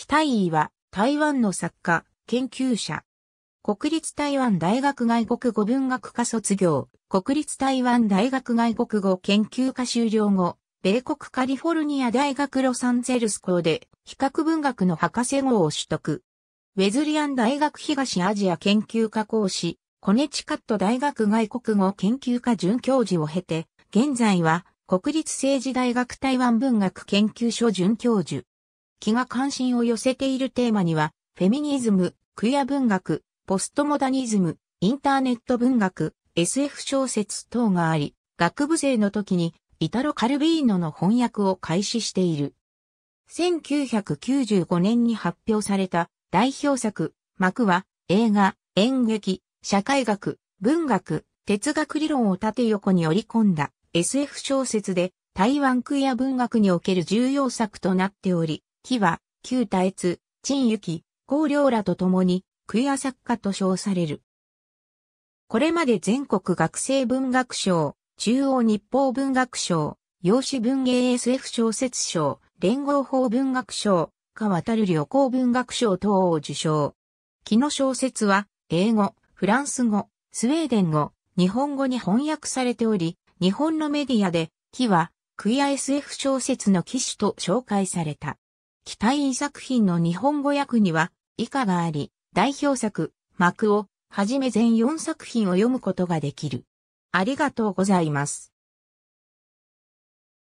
北井は台湾の作家、研究者。国立台湾大学外国語文学科卒業、国立台湾大学外国語研究科修了後、米国カリフォルニア大学ロサンゼルス校で、比較文学の博士号を取得。ウェズリアン大学東アジア研究科講師、コネチカット大学外国語研究科准教授を経て、現在は国立政治大学台湾文学研究所准教授。気が関心を寄せているテーマには、フェミニズム、クイア文学、ポストモダニズム、インターネット文学、SF 小説等があり、学部生の時にイタロ・カルビーノの翻訳を開始している。1995年に発表された代表作、幕は映画、演劇、社会学、文学、哲学理論を縦横に織り込んだ SF 小説で台湾クイア文学における重要作となっており、木は、旧大越、陳雪、高良らと共に、クイア作家と称される。これまで全国学生文学賞、中央日報文学賞、洋紙文芸 SF 小説賞、連合法文学賞、か渡る旅行文学賞等を受賞。木の小説は、英語、フランス語、スウェーデン語、日本語に翻訳されており、日本のメディアで、木は、クイア SF 小説の機種と紹介された。期待作品の日本語訳には以下があり、代表作、幕をはじめ全4作品を読むことができる。ありがとうございます。